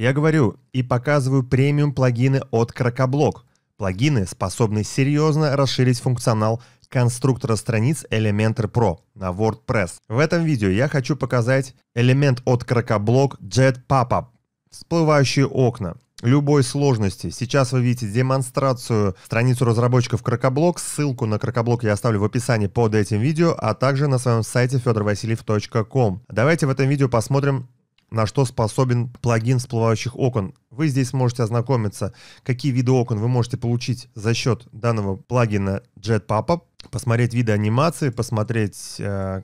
Я говорю и показываю премиум плагины от Крокоблок. Плагины способны серьезно расширить функционал конструктора страниц Elementor Pro на WordPress. В этом видео я хочу показать элемент от Крокоблок Jet Pop-Up. Всплывающие окна любой сложности. Сейчас вы видите демонстрацию страницу разработчиков Крокоблок. Ссылку на Крокоблок я оставлю в описании под этим видео, а также на своем сайте fedorvasiliev.com. Давайте в этом видео посмотрим на что способен плагин всплывающих окон. Вы здесь можете ознакомиться, какие виды окон вы можете получить за счет данного плагина JetPapa, посмотреть виды анимации, посмотреть, э,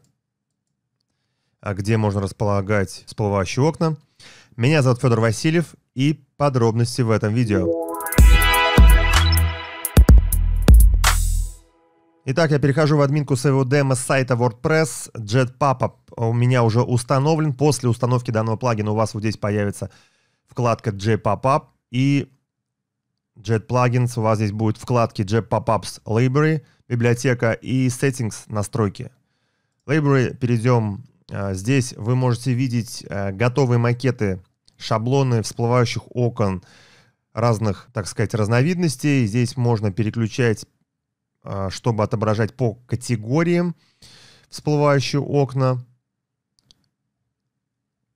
а где можно располагать всплывающие окна. Меня зовут Федор Васильев и подробности в этом видео. Итак, я перехожу в админку своего демо сайта WordPress. Jet Jetpapa у меня уже установлен. После установки данного плагина у вас вот здесь появится вкладка Jet Jetpapa и Jet Plugins. У вас здесь будет вкладки Jet Jetpapa Library, библиотека и Settings, настройки. Library перейдем. Э, здесь вы можете видеть э, готовые макеты, шаблоны всплывающих окон разных, так сказать, разновидностей. Здесь можно переключать а, чтобы отображать по категориям всплывающие окна.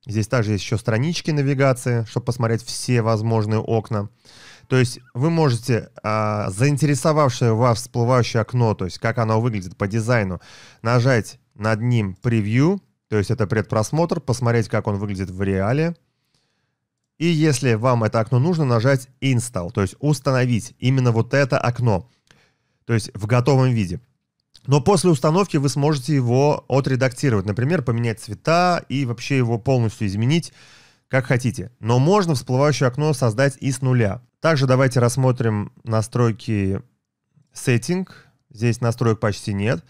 Здесь также есть еще странички навигации, чтобы посмотреть все возможные окна. То есть вы можете а, заинтересовавшее вас всплывающее окно, то есть как оно выглядит по дизайну, нажать над ним превью, то есть это предпросмотр, посмотреть, как он выглядит в реале. И если вам это окно нужно, нажать install, то есть установить именно вот это окно то есть в готовом виде. Но после установки вы сможете его отредактировать, например, поменять цвета и вообще его полностью изменить, как хотите. Но можно всплывающее окно создать и с нуля. Также давайте рассмотрим настройки Setting. Здесь настроек почти нет.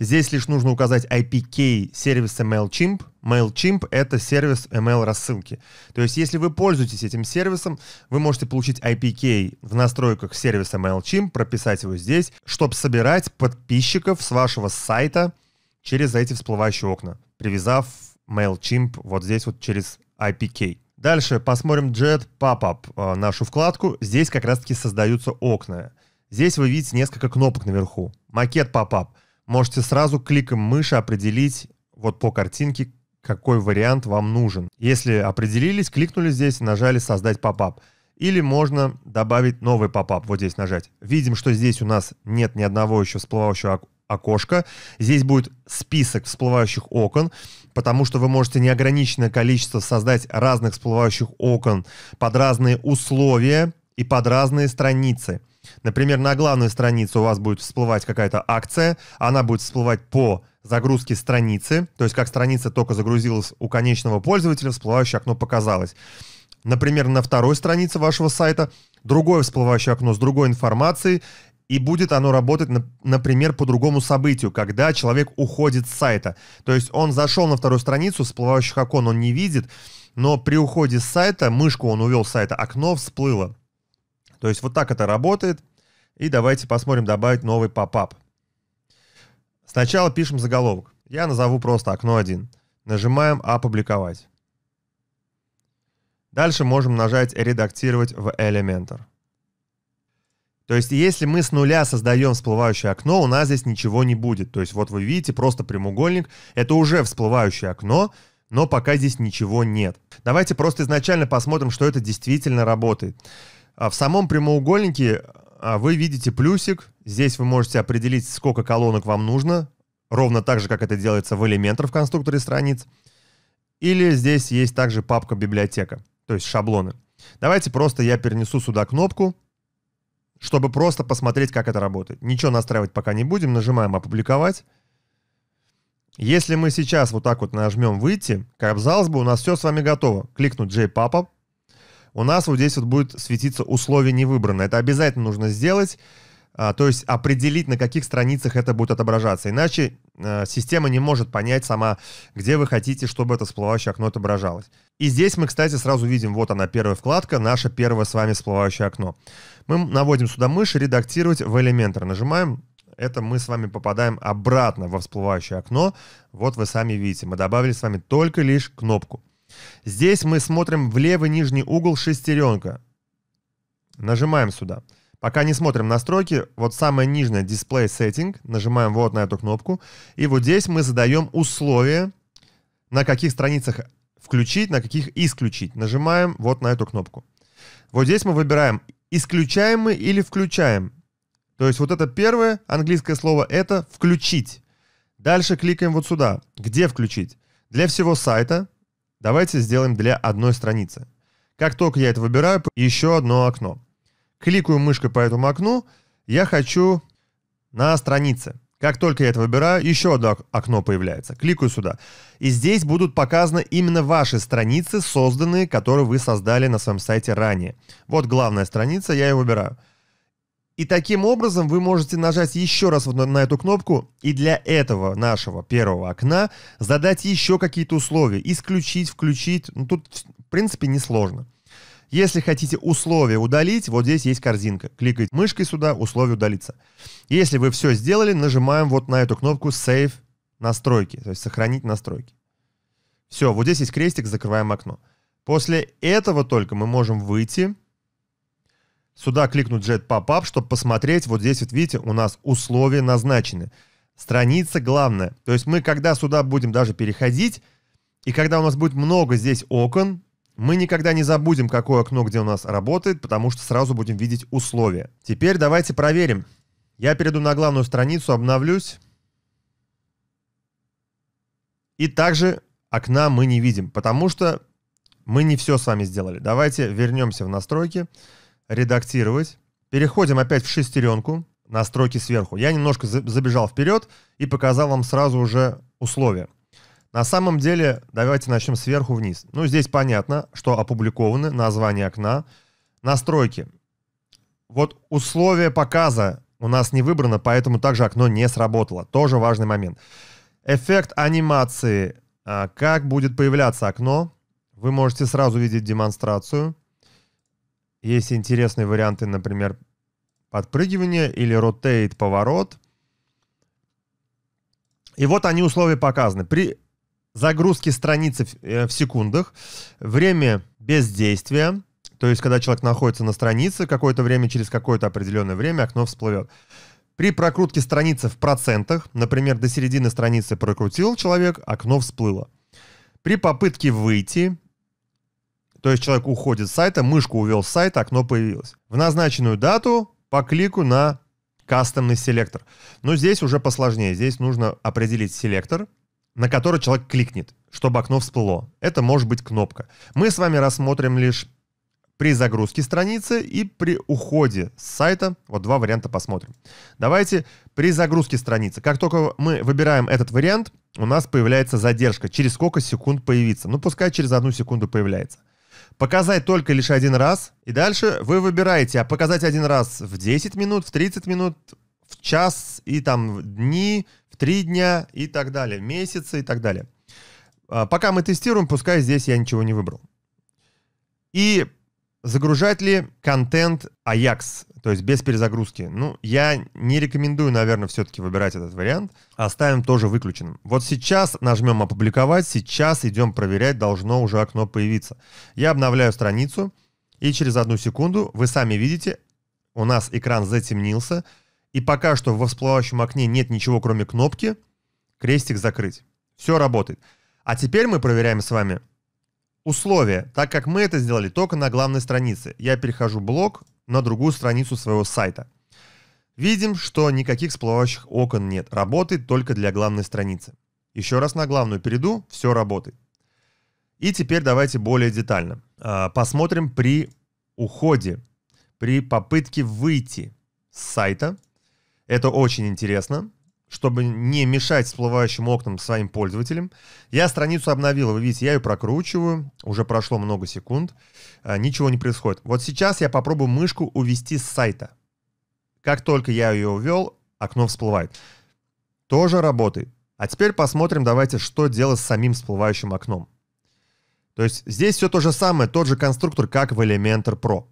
Здесь лишь нужно указать IPK сервиса MailChimp. MailChimp — это сервис ML-рассылки. То есть если вы пользуетесь этим сервисом, вы можете получить IPK в настройках сервиса MailChimp, прописать его здесь, чтобы собирать подписчиков с вашего сайта через эти всплывающие окна, привязав MailChimp вот здесь вот через IPK. Дальше посмотрим Jet Pop-up, э, нашу вкладку. Здесь как раз-таки создаются окна. Здесь вы видите несколько кнопок наверху. Макет Pop-up — можете сразу кликом мыши определить вот по картинке, какой вариант вам нужен. Если определились, кликнули здесь, нажали «Создать попап». Или можно добавить новый попап, вот здесь нажать. Видим, что здесь у нас нет ни одного еще всплывающего окошка. Здесь будет список всплывающих окон, потому что вы можете неограниченное количество создать разных всплывающих окон под разные условия и под разные страницы. Например, на главную страницу у вас будет всплывать какая-то акция, она будет всплывать по загрузке страницы, то есть как страница только загрузилась у конечного пользователя, всплывающее окно показалось. Например, на второй странице вашего сайта другое всплывающее окно с другой информацией, и будет оно работать, например, по другому событию, когда человек уходит с сайта. То есть он зашел на вторую страницу, всплывающих окон он не видит, но при уходе с сайта, мышку он увел с сайта, окно всплыло. То есть вот так это работает. И давайте посмотрим добавить новый попап. Сначала пишем заголовок. Я назову просто окно 1. Нажимаем «Опубликовать». Дальше можем нажать «Редактировать в Elementor». То есть, если мы с нуля создаем всплывающее окно, у нас здесь ничего не будет. То есть, вот вы видите, просто прямоугольник. Это уже всплывающее окно, но пока здесь ничего нет. Давайте просто изначально посмотрим, что это действительно работает. А в самом прямоугольнике а, вы видите плюсик. Здесь вы можете определить, сколько колонок вам нужно, ровно так же, как это делается в элементах в конструкторе страниц. Или здесь есть также папка «Библиотека», то есть шаблоны. Давайте просто я перенесу сюда кнопку, чтобы просто посмотреть, как это работает. Ничего настраивать пока не будем, нажимаем «Опубликовать». Если мы сейчас вот так вот нажмем «Выйти», казалось бы, у нас все с вами готово. Кликнуть «JPAPA», у нас вот здесь вот будет светиться условие не выбрано. Это обязательно нужно сделать, а, то есть определить, на каких страницах это будет отображаться. Иначе э, система не может понять сама, где вы хотите, чтобы это всплывающее окно отображалось. И здесь мы, кстати, сразу видим, вот она первая вкладка, наше первое с вами всплывающее окно. Мы наводим сюда мышь, редактировать в Elementor. Нажимаем, это мы с вами попадаем обратно во всплывающее окно. Вот вы сами видите, мы добавили с вами только лишь кнопку. Здесь мы смотрим в левый нижний угол шестеренка. Нажимаем сюда. Пока не смотрим настройки, вот самое нижнее Display Setting, нажимаем вот на эту кнопку, и вот здесь мы задаем условия, на каких страницах включить, на каких исключить. Нажимаем вот на эту кнопку. Вот здесь мы выбираем, исключаем мы или включаем. То есть вот это первое английское слово — это «включить». Дальше кликаем вот сюда, где «включить». Для всего сайта Давайте сделаем для одной страницы. Как только я это выбираю, еще одно окно. Кликаю мышкой по этому окну, я хочу на странице. Как только я это выбираю, еще одно окно появляется. Кликаю сюда. И здесь будут показаны именно ваши страницы, созданные, которые вы создали на своем сайте ранее. Вот главная страница, я ее выбираю. И таким образом вы можете нажать еще раз на, эту кнопку и для этого нашего первого окна задать еще какие-то условия. Исключить, включить. Ну, тут, в принципе, несложно. Если хотите условия удалить, вот здесь есть корзинка. Кликайте мышкой сюда, условие удалиться. Если вы все сделали, нажимаем вот на эту кнопку Save настройки, то есть сохранить настройки. Все, вот здесь есть крестик, закрываем окно. После этого только мы можем выйти Сюда кликнуть Jet Pop-up, чтобы посмотреть. Вот здесь, вот видите, у нас условия назначены. Страница главная. То есть мы, когда сюда будем даже переходить, и когда у нас будет много здесь окон, мы никогда не забудем, какое окно где у нас работает, потому что сразу будем видеть условия. Теперь давайте проверим. Я перейду на главную страницу, обновлюсь. И также окна мы не видим, потому что мы не все с вами сделали. Давайте вернемся в настройки. Настройки редактировать. Переходим опять в шестеренку, настройки сверху. Я немножко забежал вперед и показал вам сразу уже условия. На самом деле, давайте начнем сверху вниз. Ну, здесь понятно, что опубликованы название окна, настройки. Вот условие показа у нас не выбрано, поэтому также окно не сработало. Тоже важный момент. Эффект анимации. А, как будет появляться окно? Вы можете сразу видеть демонстрацию. Есть интересные варианты, например, подпрыгивание или rotate поворот. И вот они условия показаны. При загрузке страницы э, в секундах, время бездействия, то есть когда человек находится на странице, какое-то время, через какое-то определенное время окно всплывет. При прокрутке страницы в процентах, например, до середины страницы прокрутил человек, окно всплыло. При попытке выйти то есть человек уходит с сайта, мышку увел с сайта, окно появилось. В назначенную дату по клику на кастомный селектор. Но здесь уже посложнее. Здесь нужно определить селектор, на который человек кликнет, чтобы окно всплыло. Это может быть кнопка. Мы с вами рассмотрим лишь при загрузке страницы и при уходе с сайта. Вот два варианта посмотрим. Давайте при загрузке страницы. Как только мы выбираем этот вариант, у нас появляется задержка. Через сколько секунд появится? Ну, пускай через одну секунду появляется показать только лишь один раз, и дальше вы выбираете, а показать один раз в 10 минут, в 30 минут, в час и там в дни, в 3 дня и так далее, месяцы и так далее. А, пока мы тестируем, пускай здесь я ничего не выбрал. И загружать ли контент Ajax то есть без перезагрузки. Ну, я не рекомендую, наверное, все-таки выбирать этот вариант. А оставим тоже выключенным. Вот сейчас нажмем «Опубликовать», сейчас идем проверять, должно уже окно появиться. Я обновляю страницу, и через одну секунду, вы сами видите, у нас экран затемнился, и пока что во всплывающем окне нет ничего, кроме кнопки «Крестик закрыть». Все работает. А теперь мы проверяем с вами условия, так как мы это сделали только на главной странице. Я перехожу в блок, на другую страницу своего сайта. Видим, что никаких всплывающих окон нет, работает только для главной страницы. Еще раз на главную перейду, все работает. И теперь давайте более детально. А, посмотрим при уходе, при попытке выйти с сайта. Это очень интересно чтобы не мешать всплывающим окнам своим пользователям. Я страницу обновил, вы видите, я ее прокручиваю, уже прошло много секунд, а, ничего не происходит. Вот сейчас я попробую мышку увести с сайта. Как только я ее увел, окно всплывает. Тоже работает. А теперь посмотрим, давайте, что делать с самим всплывающим окном. То есть здесь все то же самое, тот же конструктор, как в Elementor Pro.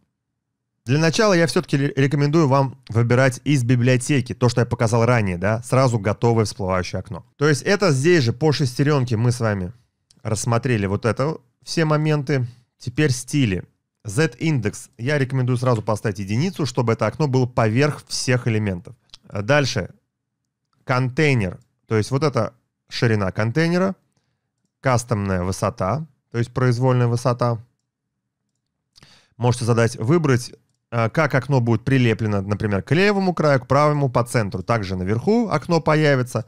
Для начала я все-таки рекомендую вам выбирать из библиотеки, то, что я показал ранее, да, сразу готовое всплывающее окно. То есть это здесь же по шестеренке мы с вами рассмотрели вот это все моменты. Теперь стили. Z-индекс я рекомендую сразу поставить единицу, чтобы это окно было поверх всех элементов. Дальше. Контейнер. То есть вот это ширина контейнера, кастомная высота, то есть произвольная высота. Можете задать «Выбрать а, как окно будет прилеплено, например, к левому краю, к правому, по центру. Также наверху окно появится,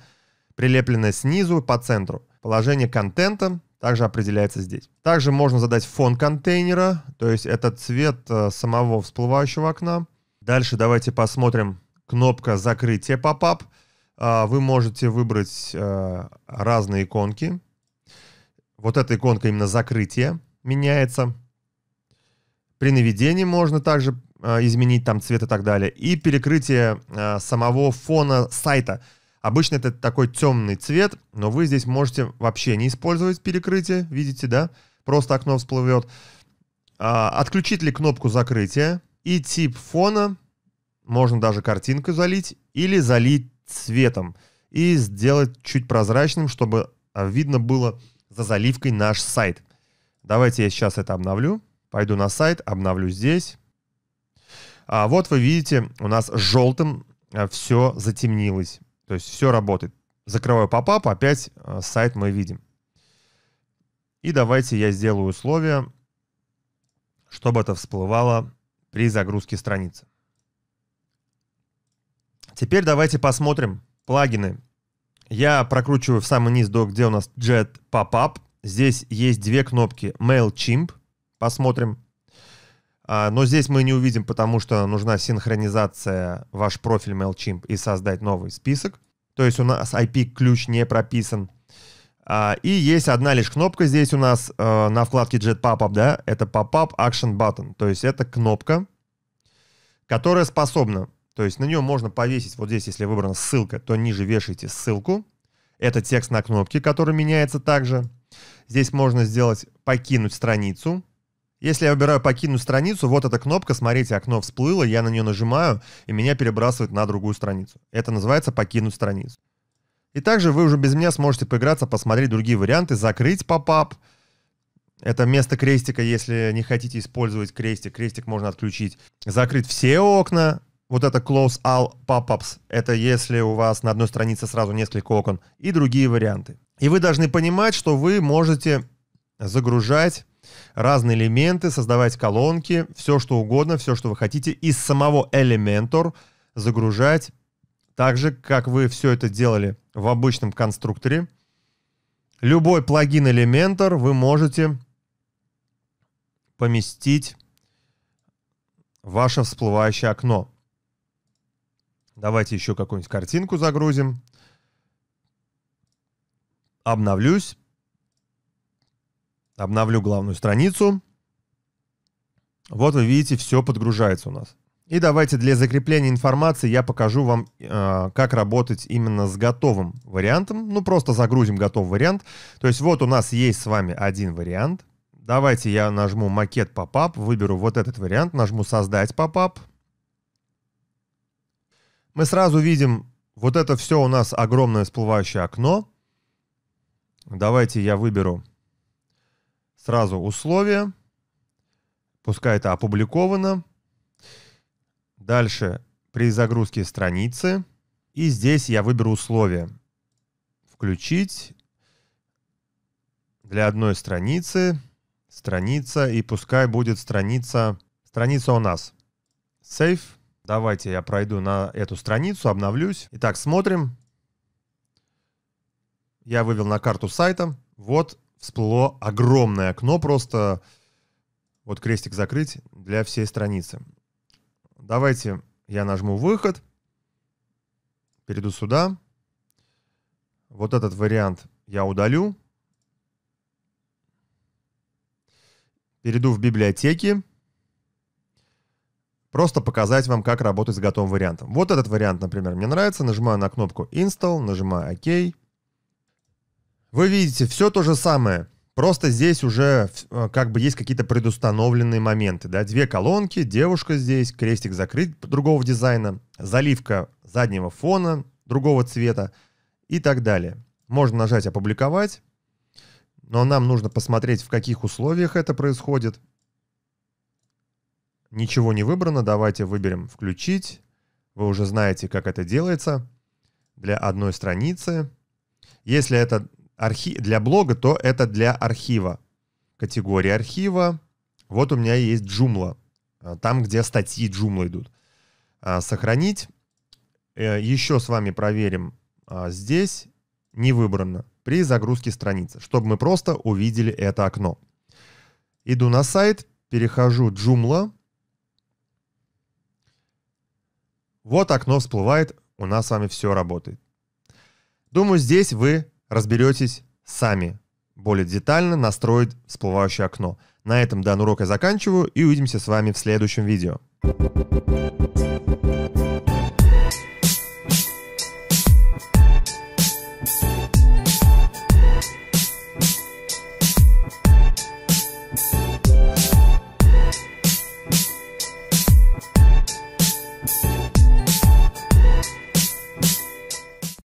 прилепленное снизу, по центру. Положение контента также определяется здесь. Также можно задать фон контейнера, то есть это цвет э, самого всплывающего окна. Дальше давайте посмотрим кнопка «Закрытие попап». А, вы можете выбрать э, разные иконки. Вот эта иконка именно закрытия меняется. При наведении можно также а, изменить там цвет и так далее, и перекрытие а, самого фона сайта. Обычно это такой темный цвет, но вы здесь можете вообще не использовать перекрытие, видите, да? Просто окно всплывет. А, отключить ли кнопку закрытия и тип фона, можно даже картинку залить или залить цветом и сделать чуть прозрачным, чтобы видно было за заливкой наш сайт. Давайте я сейчас это обновлю. Пойду на сайт, обновлю здесь. А вот вы видите, у нас желтым э, все затемнилось. То есть все работает. Закрываю попап, опять э, сайт мы видим. И давайте я сделаю условие, чтобы это всплывало при загрузке страницы. Теперь давайте посмотрим плагины. Я прокручиваю в самый низ, до где у нас Jet Pop Up. Здесь есть две кнопки MailChimp. Посмотрим. А, но здесь мы не увидим, потому что нужна синхронизация ваш профиль MailChimp и создать новый список. То есть у нас IP-ключ не прописан. А, и есть одна лишь кнопка здесь у нас э, на вкладке Jet Pop-up, да, это Pop-up Action Button. То есть это кнопка, которая способна, то есть на нее можно повесить, вот здесь, если выбрана ссылка, то ниже вешайте ссылку. Это текст на кнопке, который меняется также. Здесь можно сделать «Покинуть страницу», если я выбираю покинуть страницу, вот эта кнопка, смотрите, окно всплыло, я на нее нажимаю, и меня перебрасывает на другую страницу. Это называется покинуть страницу. И также вы уже без меня сможете поиграться, посмотреть другие варианты, закрыть попап. Это место крестика, если не хотите использовать крестик, крестик можно отключить. Закрыть все окна, вот это Close All Pop-ups, это если у вас на одной странице сразу несколько окон, и другие варианты. И вы должны понимать, что вы можете загружать разные элементы, создавать колонки, все что угодно, все что вы хотите из самого Elementor загружать. Так же, как вы все это делали в обычном конструкторе. Любой плагин Elementor вы можете поместить в ваше всплывающее окно. Давайте еще какую-нибудь картинку загрузим. Обновлюсь. Обновлю главную страницу. Вот вы видите, все подгружается у нас. И давайте для закрепления информации я покажу вам, э, как работать именно с готовым вариантом. Ну, просто загрузим готовый вариант. То есть вот у нас есть с вами один вариант. Давайте я нажму макет попап, выберу вот этот вариант, нажму создать попап. Мы сразу видим вот это все у нас огромное всплывающее окно. Давайте я выберу сразу условия, пускай это опубликовано. Дальше при загрузке страницы. И здесь я выберу условия. Включить для одной страницы, страница, и пускай будет страница, страница у нас. Save. Давайте я пройду на эту страницу, обновлюсь. Итак, смотрим. Я вывел на карту сайта. Вот всплыло огромное окно просто, вот крестик закрыть для всей страницы. Давайте я нажму выход, перейду сюда. Вот этот вариант я удалю. Перейду в библиотеки. Просто показать вам, как работать с готовым вариантом. Вот этот вариант, например, мне нравится. Нажимаю на кнопку Install, нажимаю ОК. OK. Вы видите, все то же самое. Просто здесь уже э, как бы есть какие-то предустановленные моменты. Да? Две колонки, девушка здесь, крестик закрыт другого дизайна, заливка заднего фона другого цвета и так далее. Можно нажать «Опубликовать», но нам нужно посмотреть, в каких условиях это происходит. Ничего не выбрано, давайте выберем «Включить». Вы уже знаете, как это делается для одной страницы. Если это архи... для блога, то это для архива. Категория архива. Вот у меня есть Joomla. А, там, где статьи Joomla идут. А, сохранить. Э, еще с вами проверим. А, здесь не выбрано при загрузке страницы, чтобы мы просто увидели это окно. Иду на сайт, перехожу Joomla. Вот окно всплывает, у нас с вами все работает. Думаю, здесь вы разберетесь сами более детально настроить всплывающее окно. На этом данный урок я заканчиваю и увидимся с вами в следующем видео.